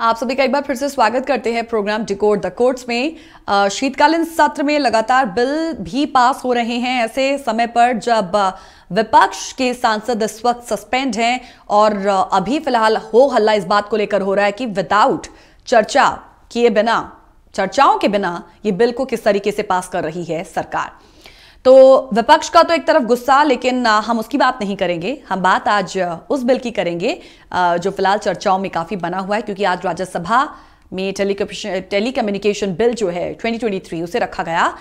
आप सभी का एक बार फिर से स्वागत करते हैं प्रोग्राम डिकोड द कोर्ट्स में शीतकालीन सत्र में लगातार बिल भी पास हो रहे हैं ऐसे समय पर जब विपक्ष के सांसद इस वक्त सस्पेंड हैं और अभी फिलहाल हो हल्ला इस बात को लेकर हो रहा है कि विदाउट चर्चा किए बिना चर्चाओं के बिना ये बिल को किस तरीके से पास कर रही है सरकार तो विपक्ष का तो एक तरफ गुस्सा लेकिन हम उसकी बात नहीं करेंगे हम बात आज उस बिल की करेंगे जो फिलहाल चर्चाओं में काफी बना हुआ है क्योंकि आज राज्यसभा में टेली कम्युनिकेशन बिल जो है 2023 उसे रखा गया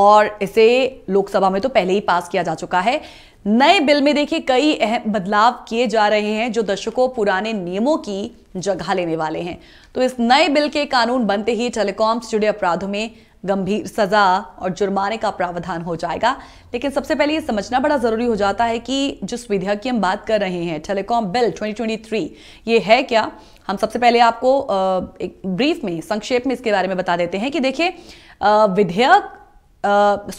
और इसे लोकसभा में तो पहले ही पास किया जा चुका है नए बिल में देखिए कई अहम बदलाव किए जा रहे हैं जो दशकों पुराने नियमों की जगह लेने वाले हैं तो इस नए बिल के कानून बनते ही टेलीकॉम से जुड़े अपराधों में गंभीर सजा और जुर्माने का प्रावधान हो जाएगा लेकिन सबसे पहले यह समझना बड़ा जरूरी हो जाता है कि जिस विधेयक की हम बात कर रहे हैं टेलीकॉम बिल 2023 ये है क्या हम सबसे पहले आपको एक ब्रीफ में संक्षेप में इसके बारे में बता देते हैं कि देखिए विधेयक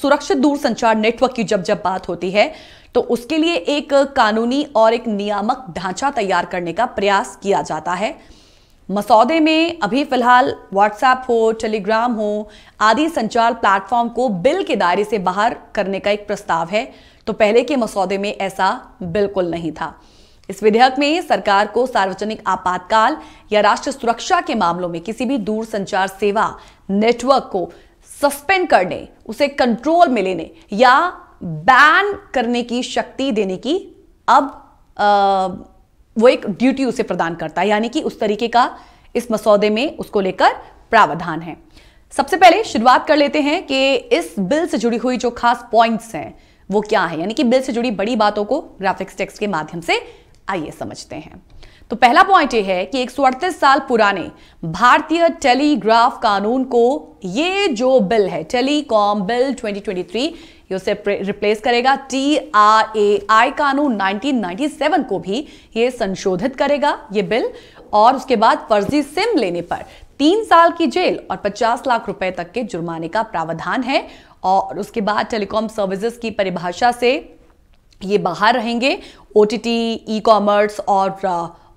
सुरक्षित दूरसंचार नेटवर्क की जब जब बात होती है तो उसके लिए एक कानूनी और एक नियामक ढांचा तैयार करने का प्रयास किया जाता है मसौदे में अभी फिलहाल व्हाट्सएप हो टेलीग्राम हो आदि संचार प्लेटफॉर्म को बिल के दायरे से बाहर करने का एक प्रस्ताव है तो पहले के मसौदे में ऐसा बिल्कुल नहीं था इस विधेयक में सरकार को सार्वजनिक आपातकाल या राष्ट्र सुरक्षा के मामलों में किसी भी दूर संचार सेवा नेटवर्क को सस्पेंड करने उसे कंट्रोल में लेने या बैन करने की शक्ति देने की अब वो एक ड्यूटी उसे प्रदान करता है यानी कि उस तरीके का इस मसौदे में उसको लेकर प्रावधान है सबसे पहले शुरुआत कर लेते हैं कि इस बिल से जुड़ी हुई जो खास पॉइंट्स हैं वो क्या है यानी कि बिल से जुड़ी बड़ी बातों को ग्राफिक्स टेक्स के माध्यम से आइए समझते हैं तो पहला पॉइंट ये है कि एक साल पुराने भारतीय टेलीग्राफ कानून को ये जो बिल है टेलीकॉम बिल 2023 ये उसे रिप्लेस करेगा टी आर ए आई कानून 1997 को भी ये संशोधित करेगा ये बिल और उसके बाद फर्जी सिम लेने पर तीन साल की जेल और 50 लाख रुपए तक के जुर्माने का प्रावधान है और उसके बाद टेलीकॉम सर्विसेज की परिभाषा से ये बाहर रहेंगे ओ ई कॉमर्स और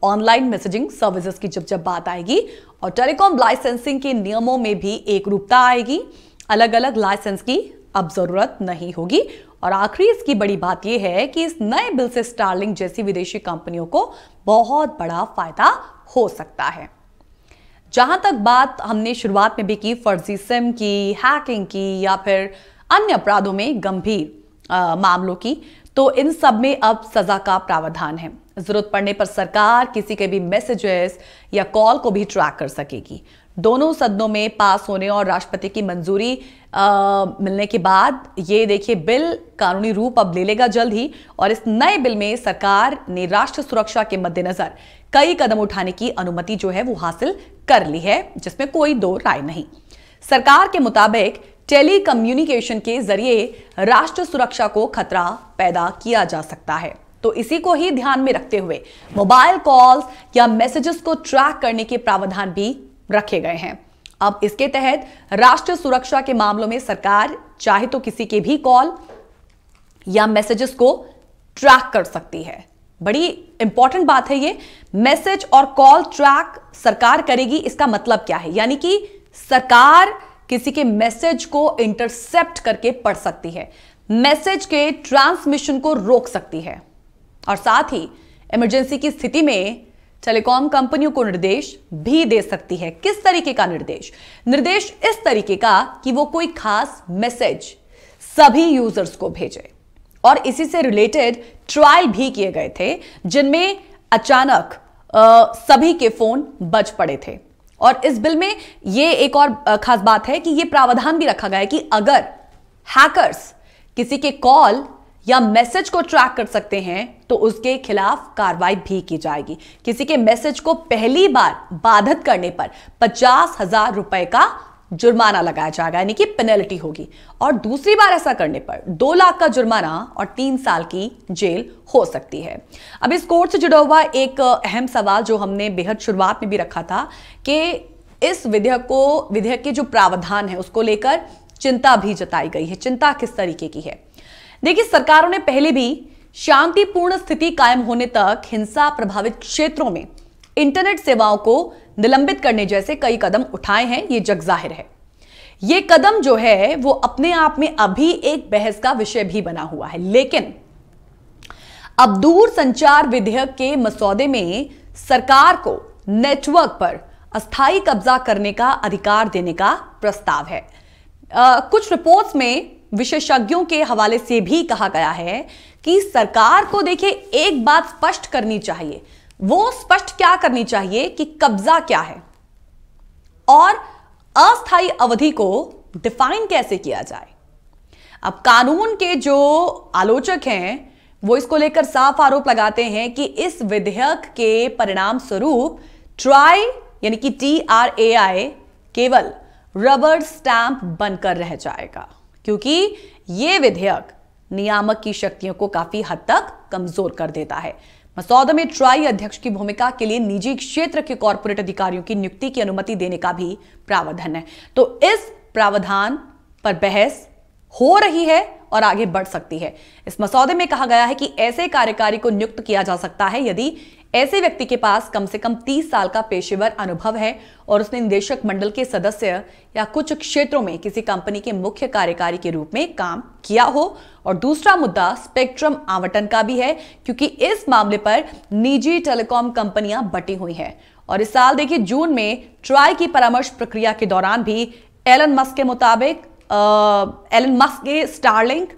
ऑनलाइन मैसेजिंग सर्विसेज की जब जब बात आएगी और टेलीकॉम लाइसेंसिंग के नियमों में भी एक रूपता आएगी अलग अलग लाइसेंस की अब जरूरत नहीं होगी और आखिरी इसकी बड़ी बात यह है कि इस नए बिल से स्टारलिंक जैसी विदेशी कंपनियों को बहुत बड़ा फायदा हो सकता है जहां तक बात हमने शुरुआत में भी की फर्जी सिम की हैकिंग की या फिर अन्य अपराधों में गंभीर आ, मामलों की तो इन सब में अब सजा का प्रावधान है जरूरत पड़ने पर सरकार किसी के भी मैसेजेस या कॉल को भी ट्रैक कर सकेगी दोनों सदनों में पास होने और राष्ट्रपति की मंजूरी आ, मिलने के बाद ये देखिए बिल कानूनी रूप अब ले लेगा जल्द ही और इस नए बिल में सरकार ने राष्ट्र सुरक्षा के मद्देनजर कई कदम उठाने की अनुमति जो है वो हासिल कर ली है जिसमें कोई दो राय नहीं सरकार के मुताबिक टेली कम्युनिकेशन के जरिए राष्ट्र सुरक्षा को खतरा पैदा किया जा सकता है तो इसी को ही ध्यान में रखते हुए मोबाइल कॉल्स या मैसेजेस को ट्रैक करने के प्रावधान भी रखे गए हैं अब इसके तहत राष्ट्रीय सुरक्षा के मामलों में सरकार चाहे तो किसी के भी कॉल या मैसेजेस को ट्रैक कर सकती है बड़ी इंपॉर्टेंट बात है ये मैसेज और कॉल ट्रैक सरकार करेगी इसका मतलब क्या है यानी कि सरकार किसी के मैसेज को इंटरसेप्ट करके पढ़ सकती है मैसेज के ट्रांसमिशन को रोक सकती है और साथ ही इमरजेंसी की स्थिति में टेलीकॉम कंपनियों को निर्देश भी दे सकती है किस तरीके का निर्देश निर्देश इस तरीके का कि वो कोई खास मैसेज सभी यूजर्स को भेजे और इसी से रिलेटेड ट्रायल भी किए गए थे जिनमें अचानक आ, सभी के फोन बच पड़े थे और इस बिल में यह एक और खास बात है कि यह प्रावधान भी रखा गया है कि अगर हैकर्स किसी के कॉल या मैसेज को ट्रैक कर सकते हैं तो उसके खिलाफ कार्रवाई भी की जाएगी किसी के मैसेज को पहली बार बाधित करने पर पचास हजार रुपए का जुर्माना लगाया जाएगा यानी कि पेनल्टी होगी और दूसरी बार ऐसा करने पर दो लाख का जुर्माना और तीन साल की जेल हो सकती है अब इस कोर्ट से जुड़ा हुआ एक अहम सवाल जो हमने बेहद शुरुआत में भी रखा था कि इस विधेयक को विधेयक के जो प्रावधान है उसको लेकर चिंता भी जताई गई है चिंता किस तरीके की है देखिए सरकारों ने पहले भी शांतिपूर्ण स्थिति कायम होने तक हिंसा प्रभावित क्षेत्रों में इंटरनेट सेवाओं को निलंबित करने जैसे कई कदम उठाए हैं ये जग जाहिर है ये कदम जो है वो अपने आप में अभी एक बहस का विषय भी बना हुआ है लेकिन अब दूर संचार विधेयक के मसौदे में सरकार को नेटवर्क पर अस्थाई कब्जा करने का अधिकार देने का प्रस्ताव है आ, कुछ रिपोर्ट्स में विशेषज्ञों के हवाले से भी कहा गया है कि सरकार को देखिए एक बात स्पष्ट करनी चाहिए वो स्पष्ट क्या करनी चाहिए कि कब्जा क्या है और अस्थाई अवधि को डिफाइन कैसे किया जाए अब कानून के जो आलोचक हैं वो इसको लेकर साफ आरोप लगाते हैं कि इस विधेयक के परिणाम स्वरूप ट्राई यानी कि टी आर ए आई केवल रबर स्टैंप बनकर रह जाएगा क्योंकि ये विधेयक नियामक की शक्तियों को काफी हद तक कमजोर कर देता है मसौदे में ट्राई अध्यक्ष की भूमिका के लिए निजी क्षेत्र के कॉरपोरेट अधिकारियों की नियुक्ति की अनुमति देने का भी प्रावधान है तो इस प्रावधान पर बहस हो रही है और आगे बढ़ सकती है इस मसौदे में कहा गया है कि ऐसे कार्यकारी को नियुक्त किया जा सकता है यदि ऐसे व्यक्ति के पास कम से कम 30 साल का पेशेवर अनुभव है और उसने निदेशक मंडल के सदस्य या कुछ क्षेत्रों में किसी कंपनी के मुख्य कार्यकारी के रूप में काम किया हो और दूसरा मुद्दा स्पेक्ट्रम आवंटन का भी है क्योंकि इस मामले पर निजी टेलीकॉम कंपनियां बटी हुई हैं और इस साल देखिए जून में ट्राई की परामर्श प्रक्रिया के दौरान भी एलन मस्क के मुताबिक एलन मस्क के स्टारलिंक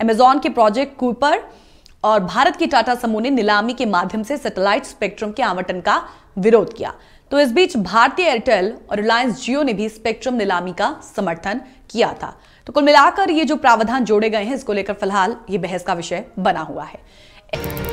अमेजॉन के प्रोजेक्ट कूपर और भारत की टाटा समूह ने नीलामी के माध्यम से सैटेलाइट स्पेक्ट्रम के आवंटन का विरोध किया तो इस बीच भारतीय एयरटेल और रिलायंस जियो ने भी स्पेक्ट्रम नीलामी का समर्थन किया था तो कुल मिलाकर ये जो प्रावधान जोड़े गए हैं इसको लेकर फिलहाल ये बहस का विषय बना हुआ है